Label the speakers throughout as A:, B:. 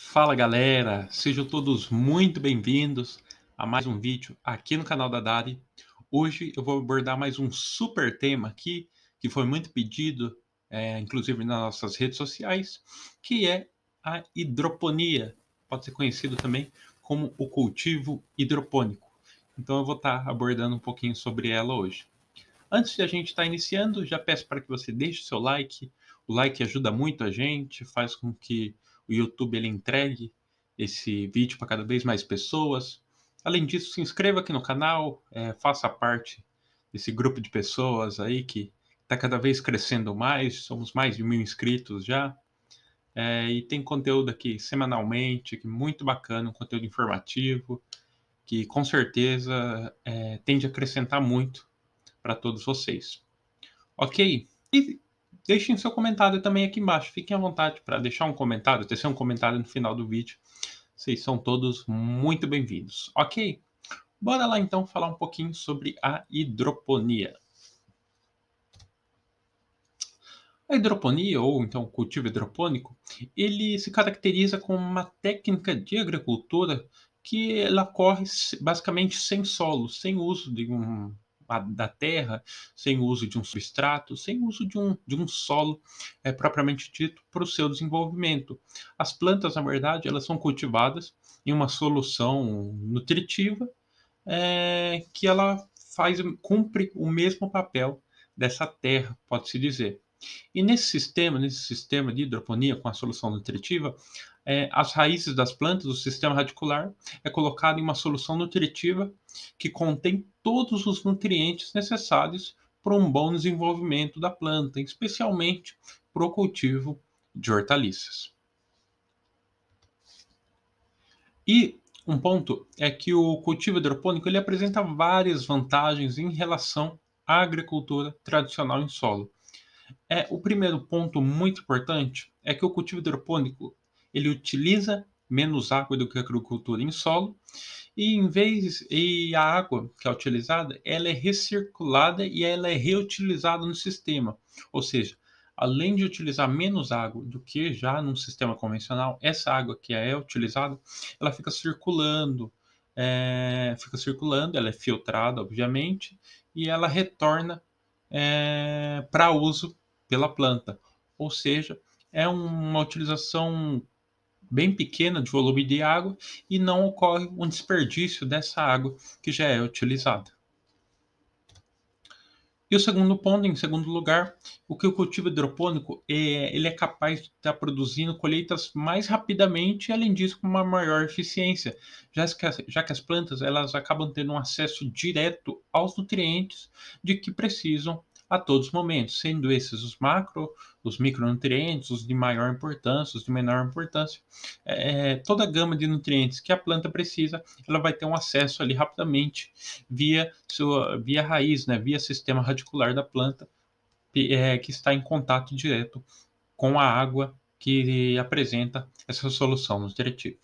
A: Fala galera, sejam todos muito bem-vindos a mais um vídeo aqui no canal da Dari. Hoje eu vou abordar mais um super tema aqui, que foi muito pedido, é, inclusive nas nossas redes sociais, que é a hidroponia, pode ser conhecido também como o cultivo hidropônico. Então eu vou estar tá abordando um pouquinho sobre ela hoje. Antes de a gente estar tá iniciando, já peço para que você deixe o seu like. O like ajuda muito a gente, faz com que o YouTube ele entregue esse vídeo para cada vez mais pessoas. Além disso, se inscreva aqui no canal, é, faça parte desse grupo de pessoas aí que está cada vez crescendo mais, somos mais de mil inscritos já. É, e tem conteúdo aqui semanalmente, que muito bacana, um conteúdo informativo, que com certeza é, tende a acrescentar muito para todos vocês. Ok? E Deixem seu comentário também aqui embaixo. Fiquem à vontade para deixar um comentário, tecer um comentário no final do vídeo. Vocês são todos muito bem-vindos, ok? Bora lá então falar um pouquinho sobre a hidroponia. A hidroponia, ou então cultivo hidropônico, ele se caracteriza com uma técnica de agricultura que ela corre basicamente sem solo, sem uso de um da terra, sem o uso de um substrato, sem o uso de um, de um solo é, propriamente dito para o seu desenvolvimento. As plantas, na verdade, elas são cultivadas em uma solução nutritiva é, que ela faz cumpre o mesmo papel dessa terra, pode-se dizer. E nesse sistema, nesse sistema de hidroponia com a solução nutritiva, é, as raízes das plantas, o sistema radicular, é colocado em uma solução nutritiva que contém todos os nutrientes necessários para um bom desenvolvimento da planta, especialmente para o cultivo de hortaliças. E um ponto é que o cultivo hidropônico ele apresenta várias vantagens em relação à agricultura tradicional em solo é, o primeiro ponto muito importante é que o cultivo hidropônico ele utiliza menos água do que a agricultura em solo e em vez e a água que é utilizada ela é recirculada e ela é reutilizada no sistema ou seja além de utilizar menos água do que já num sistema convencional essa água que é utilizada ela fica circulando é, fica circulando ela é filtrada obviamente e ela retorna é, para uso pela planta. Ou seja, é uma utilização bem pequena de volume de água e não ocorre um desperdício dessa água que já é utilizada. E o segundo ponto, em segundo lugar, o que o cultivo hidropônico é, ele é capaz de estar produzindo colheitas mais rapidamente e, além disso, com uma maior eficiência, já que, as, já que as plantas elas acabam tendo um acesso direto aos nutrientes de que precisam a todos os momentos, sendo esses os macro, os micronutrientes, os de maior importância, os de menor importância. É, é, toda a gama de nutrientes que a planta precisa, ela vai ter um acesso ali rapidamente via, sua, via raiz, né, via sistema radicular da planta, é, que está em contato direto com a água que apresenta essa solução nutritiva.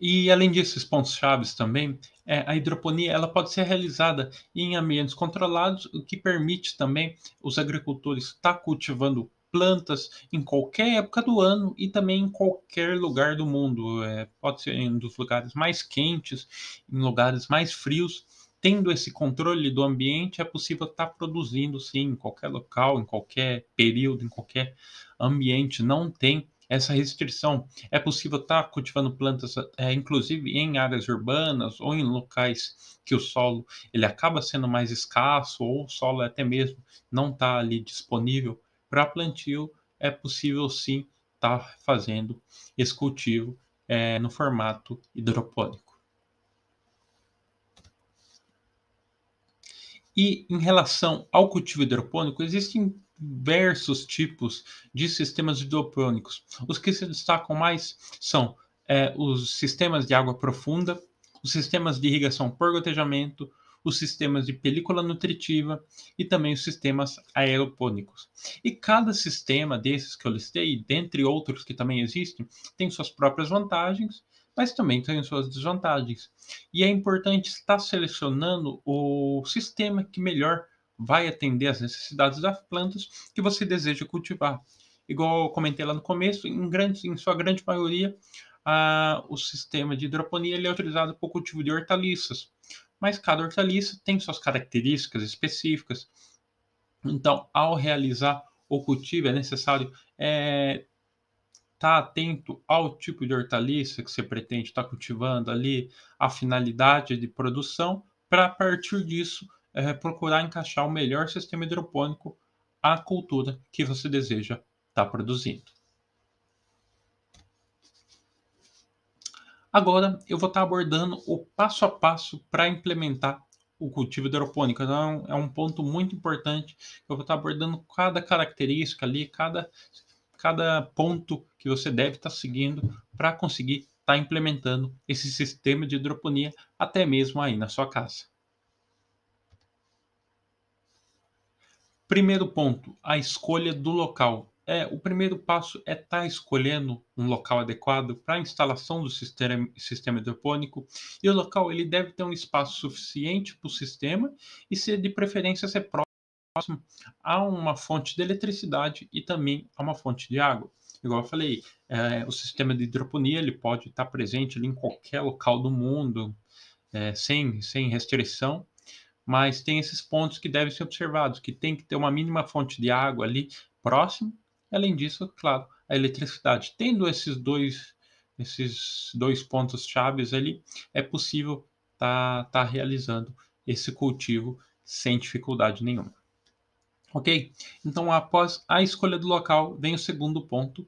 A: E além disso, os pontos chaves também, é, a hidroponia ela pode ser realizada em ambientes controlados, o que permite também os agricultores estar tá cultivando plantas em qualquer época do ano e também em qualquer lugar do mundo. É, pode ser em um dos lugares mais quentes, em lugares mais frios. Tendo esse controle do ambiente, é possível estar tá produzindo sim em qualquer local, em qualquer período, em qualquer ambiente. Não tem essa restrição é possível estar tá cultivando plantas, é, inclusive em áreas urbanas ou em locais que o solo ele acaba sendo mais escasso ou o solo até mesmo não está ali disponível para plantio, é possível sim estar tá fazendo esse cultivo é, no formato hidropônico. E em relação ao cultivo hidropônico, existem diversos tipos de sistemas hidropônicos. Os que se destacam mais são é, os sistemas de água profunda, os sistemas de irrigação por gotejamento, os sistemas de película nutritiva e também os sistemas aeropônicos. E cada sistema desses que eu listei, dentre outros que também existem, tem suas próprias vantagens, mas também tem suas desvantagens. E é importante estar selecionando o sistema que melhor vai atender às necessidades das plantas que você deseja cultivar. Igual eu comentei lá no começo, em, grande, em sua grande maioria, o sistema de hidroponia é utilizado para o cultivo de hortaliças, mas cada hortaliça tem suas características específicas. Então, ao realizar o cultivo, é necessário estar é, tá atento ao tipo de hortaliça que você pretende estar tá cultivando ali, a finalidade de produção, para partir disso é, procurar encaixar o melhor sistema hidropônico à cultura que você deseja estar tá produzindo. Agora eu vou estar tá abordando o passo a passo para implementar o cultivo hidropônico. Então, é um é ponto muito importante. Eu vou estar tá abordando cada característica ali, cada, cada ponto que você deve estar tá seguindo para conseguir estar tá implementando esse sistema de hidroponia até mesmo aí na sua casa. Primeiro ponto, a escolha do local. É, o primeiro passo é estar tá escolhendo um local adequado para a instalação do sistema, sistema hidropônico. E o local ele deve ter um espaço suficiente para o sistema e ser de preferência ser próximo a uma fonte de eletricidade e também a uma fonte de água. Igual eu falei, é, o sistema de hidroponia ele pode estar tá presente ali em qualquer local do mundo, é, sem, sem restrição mas tem esses pontos que devem ser observados, que tem que ter uma mínima fonte de água ali próximo. Além disso, claro, a eletricidade. Tendo esses dois esses dois pontos chaves ali, é possível tá, tá realizando esse cultivo sem dificuldade nenhuma. Ok? Então, após a escolha do local, vem o segundo ponto,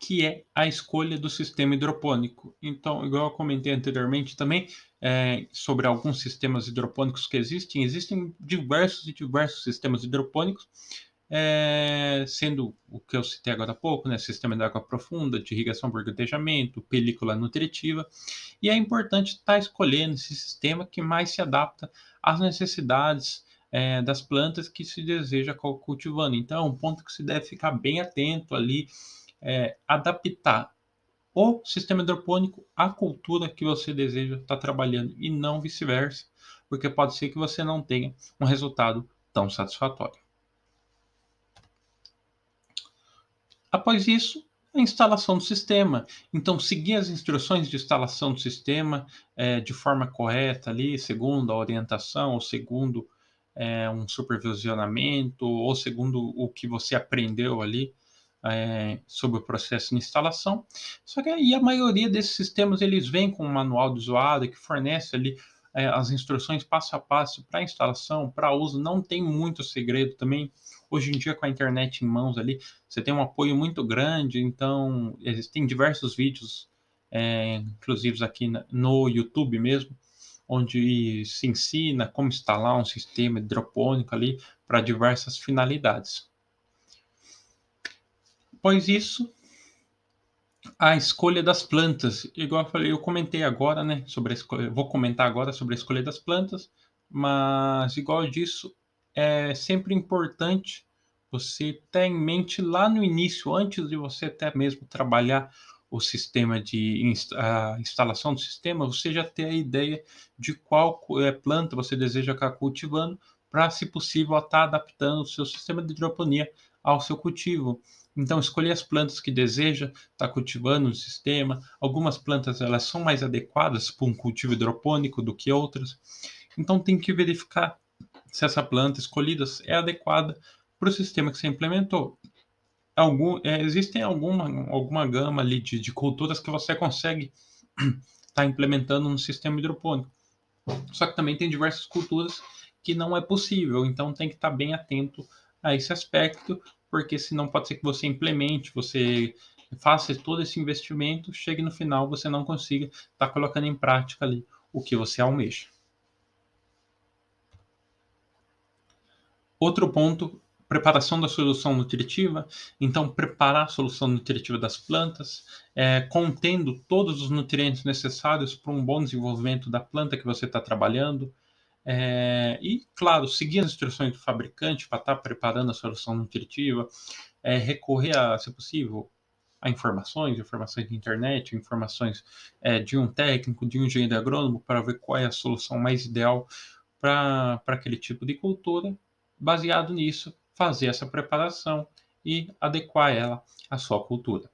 A: que é a escolha do sistema hidropônico. Então, igual eu comentei anteriormente também é, sobre alguns sistemas hidropônicos que existem, existem diversos e diversos sistemas hidropônicos, é, sendo o que eu citei agora há pouco, né, sistema de água profunda, de irrigação por gotejamento, película nutritiva, e é importante estar tá escolhendo esse sistema que mais se adapta às necessidades é, das plantas que se deseja cultivando. Então, é um ponto que se deve ficar bem atento ali é, adaptar o sistema hidropônico à cultura que você deseja estar tá trabalhando e não vice-versa, porque pode ser que você não tenha um resultado tão satisfatório. Após isso, a instalação do sistema. Então, seguir as instruções de instalação do sistema é, de forma correta ali, segundo a orientação, ou segundo é, um supervisionamento, ou segundo o que você aprendeu ali é, sobre o processo de instalação. Só que aí a maioria desses sistemas eles vêm com um manual do usuário que fornece ali é, as instruções passo a passo para instalação, para uso, não tem muito segredo também. Hoje em dia, com a internet em mãos ali, você tem um apoio muito grande, então existem diversos vídeos, é, inclusive aqui no YouTube mesmo, onde se ensina como instalar um sistema hidropônico ali para diversas finalidades. Após isso, a escolha das plantas. Igual eu falei, eu comentei agora, né, sobre a escolha, vou comentar agora sobre a escolha das plantas, mas igual disso, é sempre importante você ter em mente lá no início, antes de você até mesmo trabalhar o sistema de a instalação do sistema, você já ter a ideia de qual é, planta você deseja ficar cultivando para, se possível, estar adaptando o seu sistema de hidroponia ao seu cultivo. Então, escolher as plantas que deseja estar tá cultivando no sistema. Algumas plantas elas são mais adequadas para um cultivo hidropônico do que outras. Então, tem que verificar se essa planta escolhida é adequada para o sistema que você implementou. Algum, é, existem alguma, alguma gama ali de, de culturas que você consegue estar tá implementando no sistema hidropônico. Só que também tem diversas culturas que não é possível, então tem que estar tá bem atento a esse aspecto, porque senão pode ser que você implemente, você faça todo esse investimento, chegue no final você não consiga estar tá colocando em prática ali o que você almeja. Outro ponto, preparação da solução nutritiva. Então, preparar a solução nutritiva das plantas, é, contendo todos os nutrientes necessários para um bom desenvolvimento da planta que você está trabalhando. É, e, claro, seguir as instruções do fabricante para estar tá preparando a solução nutritiva, é, recorrer, a, se possível, a informações, informações de internet, informações é, de um técnico, de um engenheiro agrônomo, para ver qual é a solução mais ideal para aquele tipo de cultura. Baseado nisso, fazer essa preparação e adequar ela à sua cultura.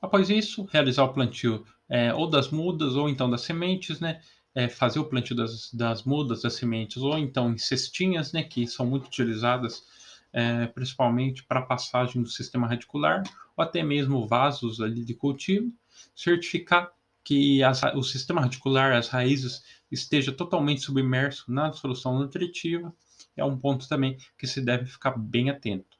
A: Após isso, realizar o plantio é, ou das mudas, ou então das sementes, né? É, fazer o plantio das, das mudas, das sementes, ou então em cestinhas, né? Que são muito utilizadas é, principalmente para passagem do sistema radicular, ou até mesmo vasos ali de cultivo, certificar que as, o sistema radicular, as raízes, esteja totalmente submerso na solução nutritiva, é um ponto também que se deve ficar bem atento.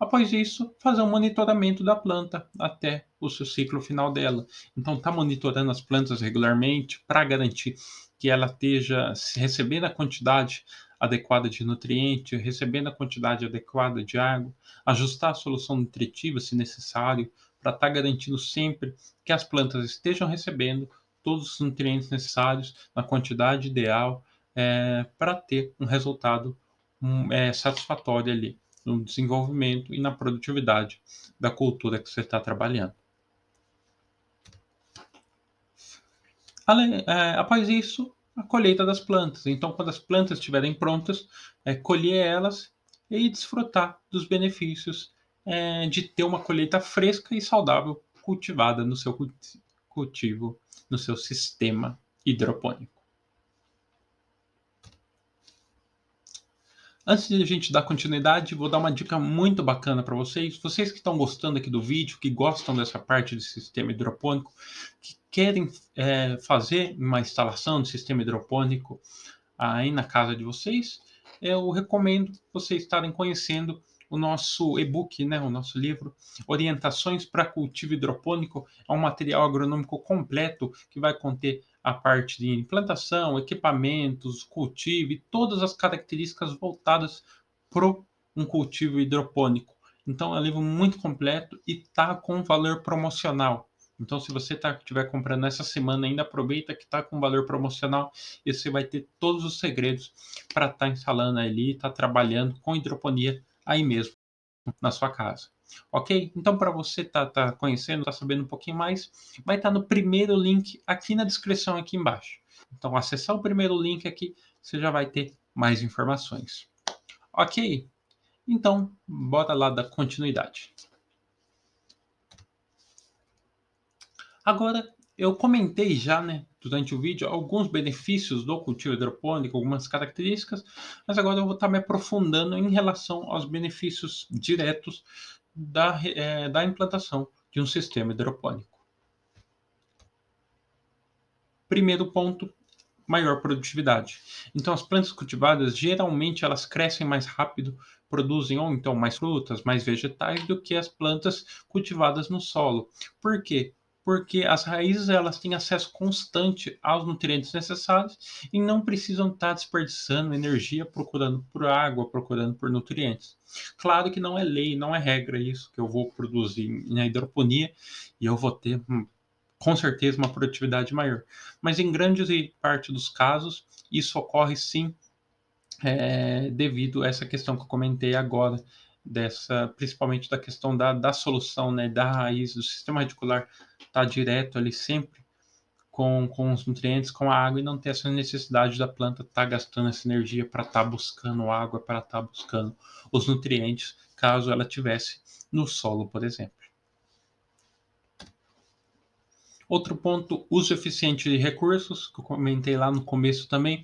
A: Após isso, fazer um monitoramento da planta até o seu ciclo final dela. Então, está monitorando as plantas regularmente para garantir que ela esteja recebendo a quantidade adequada de nutriente, recebendo a quantidade adequada de água, ajustar a solução nutritiva se necessário, para estar tá garantindo sempre que as plantas estejam recebendo todos os nutrientes necessários na quantidade ideal é, eh, para ter um resultado um, é, eh, satisfatório ali no desenvolvimento e na produtividade da cultura que você está trabalhando. Além, é, após isso, a colheita das plantas. Então, quando as plantas estiverem prontas, é, colher elas e desfrutar dos benefícios é, de ter uma colheita fresca e saudável cultivada no seu cultivo, no seu sistema hidropônico. Antes de a gente dar continuidade, vou dar uma dica muito bacana para vocês. Vocês que estão gostando aqui do vídeo, que gostam dessa parte do sistema hidropônico, que querem é, fazer uma instalação de sistema hidropônico aí na casa de vocês, eu recomendo vocês estarem conhecendo o nosso e-book, né, o nosso livro Orientações para Cultivo Hidropônico. É um material agronômico completo que vai conter a parte de implantação, equipamentos, cultivo e todas as características voltadas para um cultivo hidropônico. Então é um livro muito completo e tá com valor promocional. Então, se você tá, tiver comprando essa semana, ainda aproveita que está com valor promocional e você vai ter todos os segredos para estar tá instalando ali, estar tá trabalhando com hidroponia aí mesmo, na sua casa ok? Então, para você tá, tá conhecendo, tá sabendo um pouquinho mais, vai estar tá no primeiro link aqui na descrição, aqui embaixo. Então, acessar o primeiro link aqui, você já vai ter mais informações. Ok? Então, bora lá da continuidade. Agora, eu comentei já, né, durante o vídeo, alguns benefícios do cultivo hidropônico, algumas características, mas agora eu vou estar tá me aprofundando em relação aos benefícios diretos da, é, da implantação de um sistema hidropônico. Primeiro ponto, maior produtividade. Então as plantas cultivadas geralmente elas crescem mais rápido, produzem ou então mais frutas, mais vegetais do que as plantas cultivadas no solo. Por quê? porque as raízes elas têm acesso constante aos nutrientes necessários e não precisam estar tá desperdiçando energia procurando por água, procurando por nutrientes. Claro que não é lei, não é regra isso que eu vou produzir na hidroponia e eu vou ter hum, com certeza uma produtividade maior. Mas em grande parte dos casos isso ocorre sim é, devido a essa questão que eu comentei agora dessa, principalmente da questão da, da solução, né, da raiz do sistema radicular estar tá direto ali sempre com, com os nutrientes, com a água, e não ter essa necessidade da planta estar tá gastando essa energia para estar tá buscando água, para estar buscando os nutrientes, caso ela tivesse no solo, por exemplo. Outro ponto, uso eficiente de recursos, que eu comentei lá no começo também,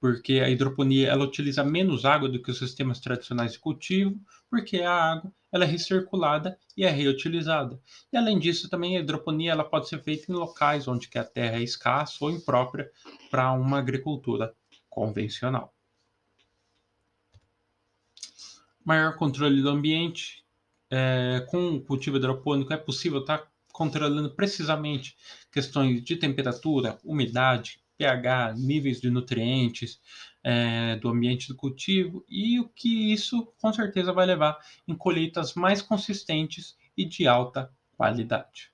A: porque a hidroponia ela utiliza menos água do que os sistemas tradicionais de cultivo, porque a água ela é recirculada e é reutilizada. E além disso, também a hidroponia ela pode ser feita em locais onde que a terra é escassa ou imprópria para uma agricultura convencional. Maior controle do ambiente. É, com o cultivo hidropônico é possível estar tá controlando precisamente questões de temperatura, umidade, pH, níveis de nutrientes é, do ambiente do cultivo e o que isso com certeza vai levar em colheitas mais consistentes e de alta qualidade.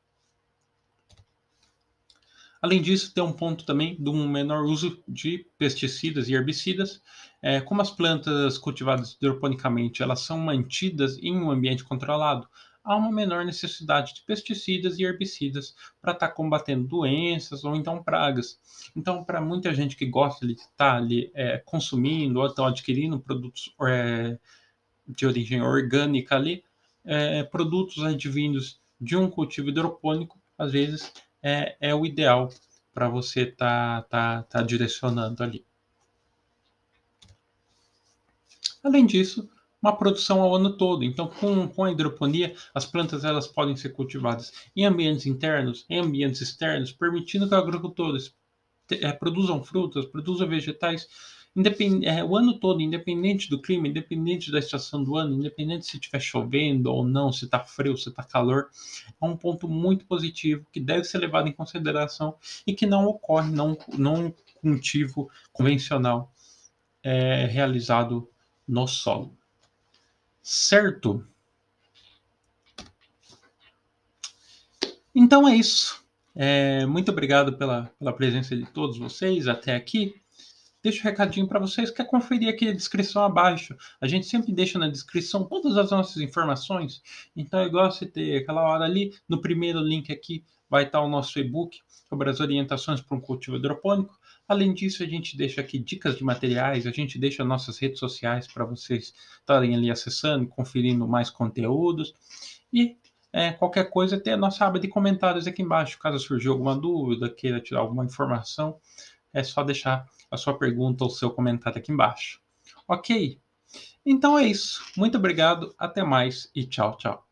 A: Além disso, tem um ponto também de um menor uso de pesticidas e herbicidas. É, como as plantas cultivadas hidroponicamente elas são mantidas em um ambiente controlado, há uma menor necessidade de pesticidas e herbicidas para estar tá combatendo doenças ou então pragas. Então, para muita gente que gosta de estar tá ali é, consumindo ou então adquirindo produtos é, de origem orgânica ali, é, produtos advindos de um cultivo hidropônico, às vezes é, é o ideal para você estar tá, tá, tá direcionando ali. Além disso, uma produção ao ano todo. Então, com, com a hidroponia, as plantas elas podem ser cultivadas em ambientes internos, em ambientes externos, permitindo que agricultores é, eh, produzam frutas, produzam vegetais é, o ano todo, independente do clima, independente da estação do ano, independente se estiver chovendo ou não, se está frio, se está calor, é um ponto muito positivo que deve ser levado em consideração e que não ocorre não num cultivo convencional é, realizado no solo. Certo? Então é isso. É, muito obrigado pela, pela presença de todos vocês até aqui deixo o um recadinho para vocês, que é conferir aqui a descrição abaixo. A gente sempre deixa na descrição todas as nossas informações. Então, é igual você ter aquela hora ali, no primeiro link aqui vai estar o nosso e-book sobre as orientações para um cultivo hidropônico. Além disso, a gente deixa aqui dicas de materiais, a gente deixa nossas redes sociais para vocês estarem ali acessando, conferindo mais conteúdos. E é, qualquer coisa, tem a nossa aba de comentários aqui embaixo. Caso surgiu alguma dúvida, queira tirar alguma informação, é só deixar a sua pergunta ou seu comentário aqui embaixo. Ok? Então é isso. Muito obrigado, até mais e tchau, tchau.